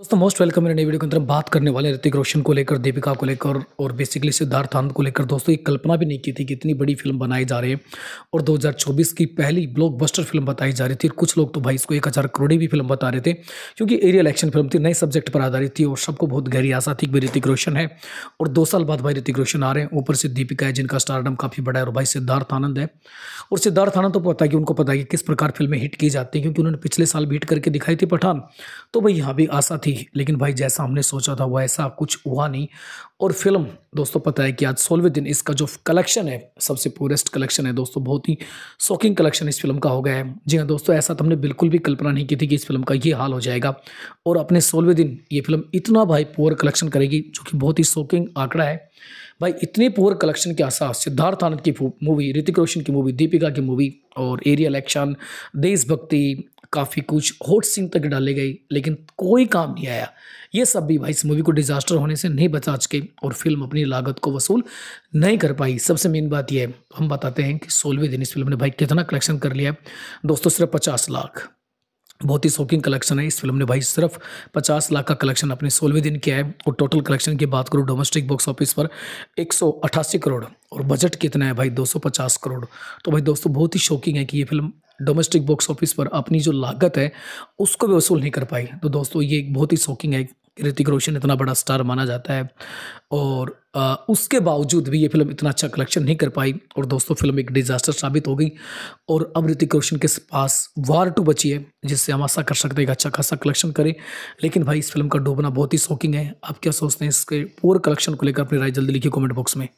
दोस्तों most welcome नई video के अंदर बात करने वाले ऋतिक रोशन को लेकर दीपिका को लेकर और बेसिकली सिद्धार्थ आनंद को लेकर दोस्तों ये कल्पना भी नहीं की थी कि इतनी बड़ी फिल्म बनाई जा रही है और 2024 की पहली ब्लॉकबस्टर फिल्म बताई जा रही थी और कुछ लोग तो भाई इसको एक हज़ार करोड़ी भी फिल्म बता रहे थे क्योंकि एरियल एक्शन फिल्म थी नए सब्जेक्ट पर आधारित थी और सबको बहुत गहरी आशा थी कि भाई ऋतिक रोशन है और दो साल बाद भाई ऋतिक रोशन आ रहे हैं ऊपर से दीपिका है जिनका स्टारडम काफ़ी बड़ा है और भाई सिद्धार्थ आनंद है और सिद्धार्थ आनंद तो पता है कि उनको पता है कि किस प्रकार फिल्में हिट की जाती है क्योंकि उन्होंने पिछले साल भी हिट करके दिखाई थी पठान तो भाई यहाँ भी आशा थी थी लेकिन भाई जैसा हमने सोचा था वैसा कुछ हुआ नहीं और फिल्म दोस्तों पता है कि आज सोलहवें दिन इसका जो कलेक्शन है सबसे पोरेस्ट कलेक्शन है दोस्तों बहुत ही शॉकिंग कलेक्शन इस फिल्म का हो गया है जी हाँ दोस्तों ऐसा तो हमने बिल्कुल भी कल्पना नहीं की थी कि इस फिल्म का ये हाल हो जाएगा और अपने सोलहवें दिन ये फिल्म इतना भाई पुअर कलेक्शन करेगी जो कि बहुत ही शॉकिंग आंकड़ा है भाई इतने पुअर कलेक्शन के आसार सिद्धार्थ आनंद की मूवी ऋतिक रोशन की मूवी दीपिका की मूवी और एरियल एक्शन e देशभक्ति काफ़ी कुछ हॉट सीन तक डाले गए लेकिन कोई काम नहीं आया ये सब भी भाई इस मूवी को डिजास्टर होने से नहीं बचा सके और फिल्म अपनी लागत को वसूल नहीं कर पाई सबसे मेन बात यह है हम बताते हैं कि सोलहवें दिन इस फिल्म ने भाई कितना कलेक्शन कर लिया दोस्तों सिर्फ पचास लाख बहुत ही शौकिंग कलेक्शन है इस फिल्म ने भाई सिर्फ 50 लाख का कलेक्शन अपने सोलहवें दिन किया है और टोटल कलेक्शन की बात करूँ डोमेस्टिक बॉक्स ऑफिस पर एक करोड़ और बजट कितना है भाई 250 करोड़ तो भाई दोस्तों बहुत ही शौकिंग है कि ये फिल्म डोमेस्टिक बॉक्स ऑफिस पर अपनी जो लागत है उसको भी वसूल नहीं कर पाई तो दोस्तों ये एक बहुत ही शौकिंग है ऋतिक रोशन इतना बड़ा स्टार माना जाता है और आ, उसके बावजूद भी ये फिल्म इतना अच्छा कलेक्शन नहीं कर पाई और दोस्तों फिल्म एक डिज़ास्टर साबित हो गई और अब ऋतिक रोशन के पास वार टू बची है जिससे हम आशा कर सकते हैं कि अच्छा खासा कलेक्शन करें लेकिन भाई इस फिल्म का डूबना बहुत ही शौकिंग है आप क्या सोचते हैं इसके पूरे कलेक्शन को लेकर अपनी राय जल्दी लिखिए कॉमेंट बॉक्स में